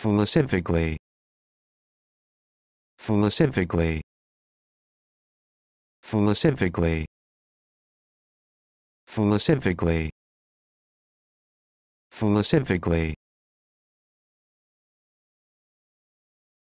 Philosophically. Philosophically. Philosophically. Philosophically. Philosophically.